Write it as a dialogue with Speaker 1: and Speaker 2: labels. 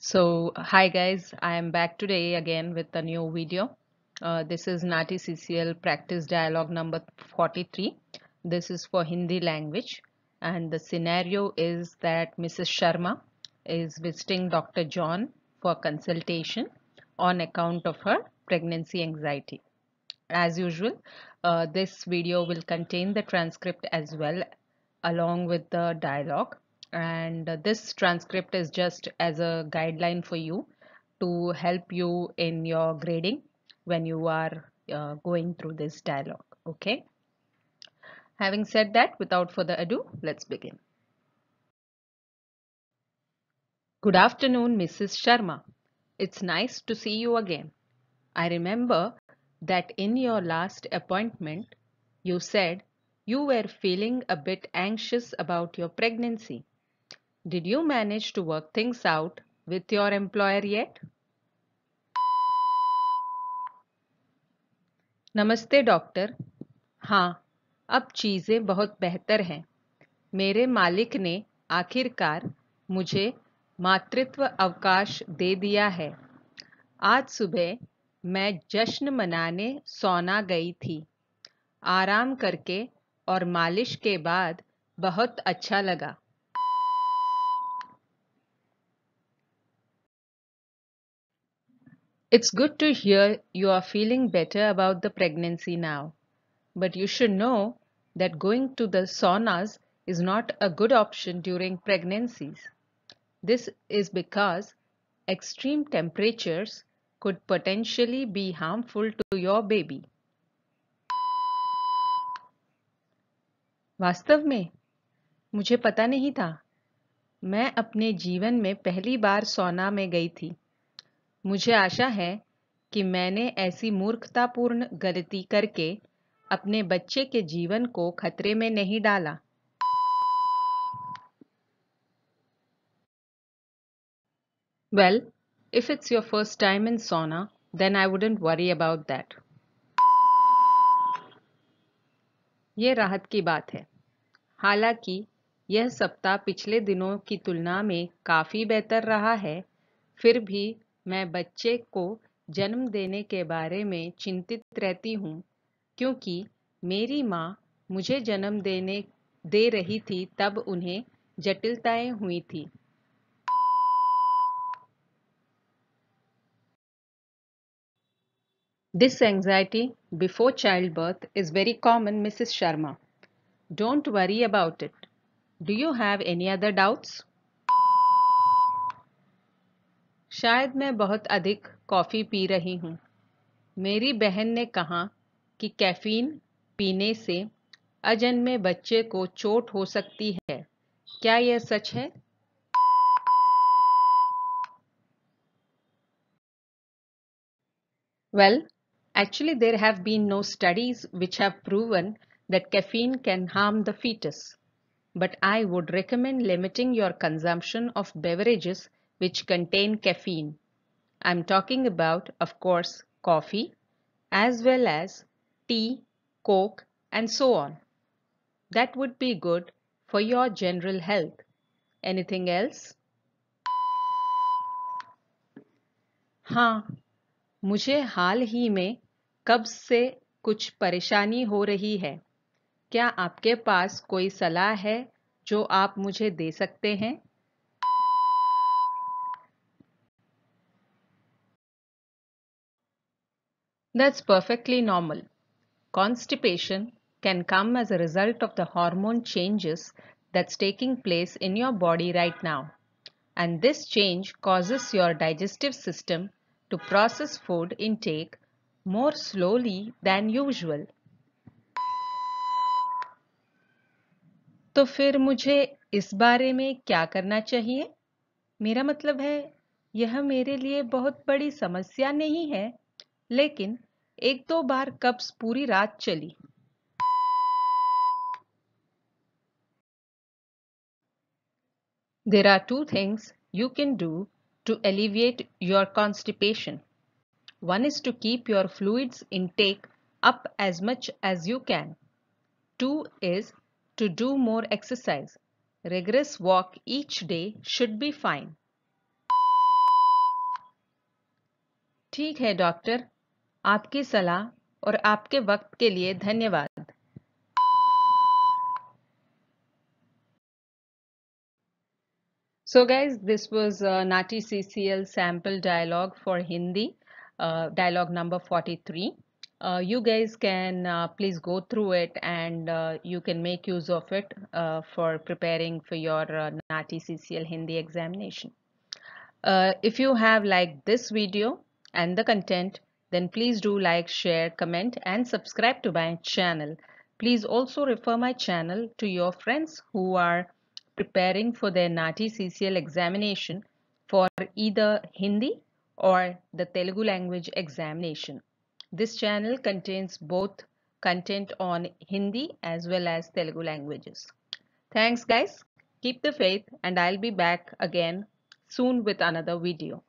Speaker 1: So hi guys, I am back today again with a new video. Uh, this is Nati CCL practice dialogue number 43. This is for Hindi language and the scenario is that Mrs. Sharma is visiting Dr. John for consultation on account of her pregnancy anxiety. As usual, uh, this video will contain the transcript as well along with the dialogue and this transcript is just as a guideline for you to help you in your grading when you are uh, going through this dialogue okay having said that without further ado let's begin good afternoon mrs sharma it's nice to see you again i remember that in your last appointment you said you were feeling a bit anxious about your pregnancy Did you manage to work things out with your employer yet? नमस्ते doctor हाँ अब चीज़ें बहुत बेहतर हैं मेरे मालिक ने आखिरकार मुझे मातृत्व अवकाश दे दिया है आज सुबह मैं जश्न मनाने सोना गई थी आराम करके और मालिश के बाद बहुत अच्छा लगा It's good to hear you are feeling better about the pregnancy now. But you should know that going to the saunas is not a good option during pregnancies. This is because extreme temperatures could potentially be harmful to your baby. वास्तव में मुझे पता नहीं था मैं अपने जीवन में पहली बार सोना में गई थी मुझे आशा है कि मैंने ऐसी मूर्खतापूर्ण गलती करके अपने बच्चे के जीवन को खतरे में नहीं डाला well if it's your first time in sauna then I wouldn't worry about that ये राहत की बात है हालांकि यह सप्ताह पिछले दिनों की तुलना में काफ़ी बेहतर रहा है फिर भी मैं बच्चे को जन्म देने के बारे में चिंतित रहती हूँ क्योंकि मेरी माँ मुझे जन्म देने दे रही थी तब उन्हें जटिलताएं हुई थी this anxiety before child birth is very common Mrs Sharma don't worry about it do you have any other doubts शायद मैं बहुत अधिक कॉफ़ी पी रही हूँ मेरी बहन ने कहा कि कैफीन पीने से अजन्मे बच्चे को चोट हो सकती है क्या यह सच है well actually there have been no studies which have proven that caffeine can harm the foetus but I would recommend limiting your consumption of beverages which contain caffeine. I'm talking about, of course, coffee as well as tea, coke and so on. That would be good for your general health. Anything else? हाँ मुझे हाल ही में कब्ज से कुछ परेशानी हो रही है क्या आपके पास कोई सलाह है जो आप मुझे दे सकते हैं That's perfectly normal. Constipation can come as a result of the hormone changes that's taking place in your body right now. And this change causes your digestive system to process food intake more slowly than usual. तो फिर मुझे इस बारे में क्या करना चाहिए मेरा मतलब है यह मेरे लिए बहुत बड़ी समस्या नहीं है लेकिन एक दो बार कप्स पूरी रात चली there are two things you can do to alleviate your constipation one is to keep your fluids intake up as much as you can two is to do more exercise rigorous walk each day should be fine ठीक है doctor आपकी सलाह और आपके वक्त के लिए धन्यवाद So guys, this was uh, Nati CCL sample dialogue for Hindi, uh, dialogue number 43. Uh, you guys can uh, please go through it and you can make use of it for preparing for your Nati CCL Hindi examination. if you have liked this video and the content, then please do like, share, comment and subscribe to my channel. Please also refer my channel to your friends who are preparing for their NATI CCL examination for either Hindi or the Telugu language examination. This channel contains both content on Hindi as well as Telugu languages. Thanks guys. Keep the faith and I'll be back again soon with another video.